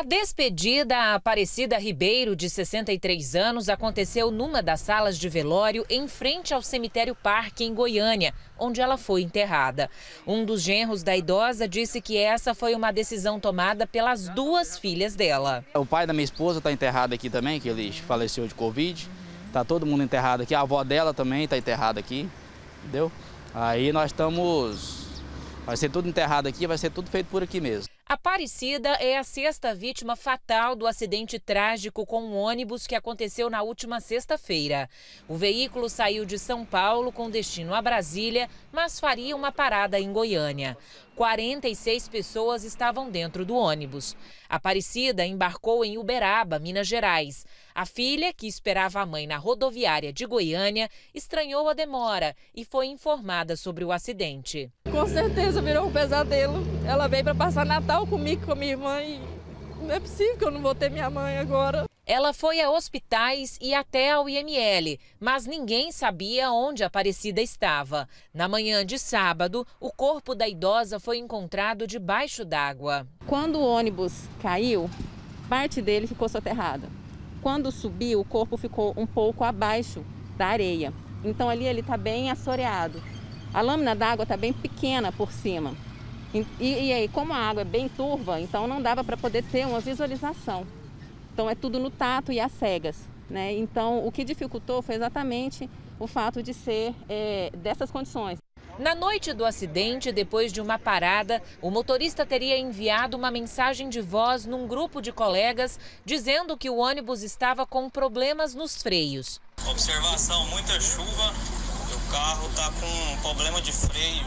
A despedida a Aparecida Ribeiro, de 63 anos, aconteceu numa das salas de velório em frente ao cemitério Parque, em Goiânia, onde ela foi enterrada. Um dos genros da idosa disse que essa foi uma decisão tomada pelas duas filhas dela. O pai da minha esposa está enterrado aqui também, que ele faleceu de Covid. Está todo mundo enterrado aqui. A avó dela também está enterrada aqui, entendeu? Aí nós estamos... Vai ser tudo enterrado aqui, vai ser tudo feito por aqui mesmo. Aparecida é a sexta vítima fatal do acidente trágico com um ônibus que aconteceu na última sexta-feira. O veículo saiu de São Paulo com destino a Brasília, mas faria uma parada em Goiânia. 46 pessoas estavam dentro do ônibus. Aparecida embarcou em Uberaba, Minas Gerais. A filha, que esperava a mãe na rodoviária de Goiânia, estranhou a demora e foi informada sobre o acidente. Com certeza virou um pesadelo. Ela veio para passar Natal comigo, com a minha irmã, e não é possível que eu não vou ter minha mãe agora. Ela foi a hospitais e até ao IML, mas ninguém sabia onde a parecida estava. Na manhã de sábado, o corpo da idosa foi encontrado debaixo d'água. Quando o ônibus caiu, parte dele ficou soterrada. Quando subiu, o corpo ficou um pouco abaixo da areia. Então ali ele está bem assoreado. A lâmina d'água está bem pequena por cima. E, e aí, como a água é bem turva, então não dava para poder ter uma visualização. Então é tudo no tato e às cegas. Né? Então o que dificultou foi exatamente o fato de ser é, dessas condições. Na noite do acidente, depois de uma parada, o motorista teria enviado uma mensagem de voz num grupo de colegas dizendo que o ônibus estava com problemas nos freios. Observação: muita chuva, o carro está com um problema de freio,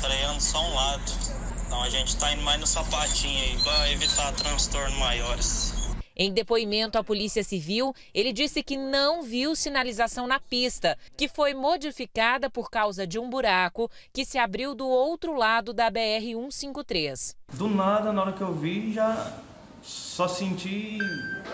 freando só um lado. Então a gente está indo mais no sapatinho aí para evitar transtornos maiores. Em depoimento à Polícia Civil, ele disse que não viu sinalização na pista, que foi modificada por causa de um buraco que se abriu do outro lado da BR-153. Do nada, na hora que eu vi, já só senti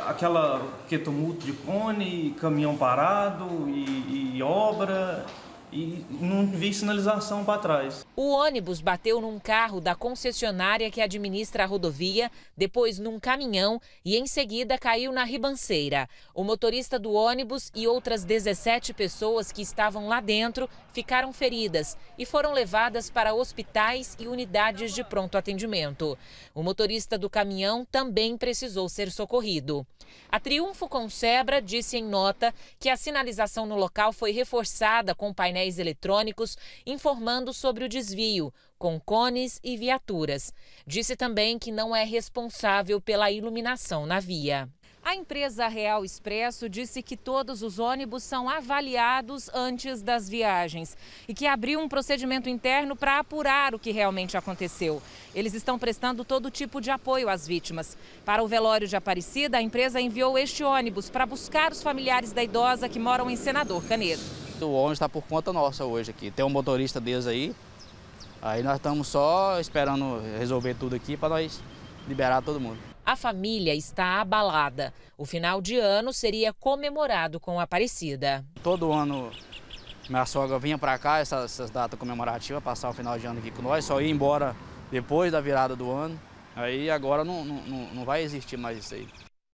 aquela que tumulto de cone, caminhão parado e, e obra e não vi sinalização para trás. O ônibus bateu num carro da concessionária que administra a rodovia, depois num caminhão e em seguida caiu na ribanceira. O motorista do ônibus e outras 17 pessoas que estavam lá dentro ficaram feridas e foram levadas para hospitais e unidades de pronto atendimento. O motorista do caminhão também precisou ser socorrido. A Triunfo Concebra disse em nota que a sinalização no local foi reforçada com painéis painéis eletrônicos informando sobre o desvio, com cones e viaturas. Disse também que não é responsável pela iluminação na via. A empresa Real Expresso disse que todos os ônibus são avaliados antes das viagens e que abriu um procedimento interno para apurar o que realmente aconteceu. Eles estão prestando todo tipo de apoio às vítimas. Para o velório de Aparecida, a empresa enviou este ônibus para buscar os familiares da idosa que moram em Senador Canedo. O ônibus está por conta nossa hoje aqui. Tem um motorista deles aí. Aí nós estamos só esperando resolver tudo aqui para nós liberar todo mundo. A família está abalada. O final de ano seria comemorado com a Aparecida. Todo ano minha sogra vinha para cá, essas, essas datas comemorativas, passar o final de ano aqui com nós, só ir embora depois da virada do ano. Aí agora não, não, não vai existir mais isso aí.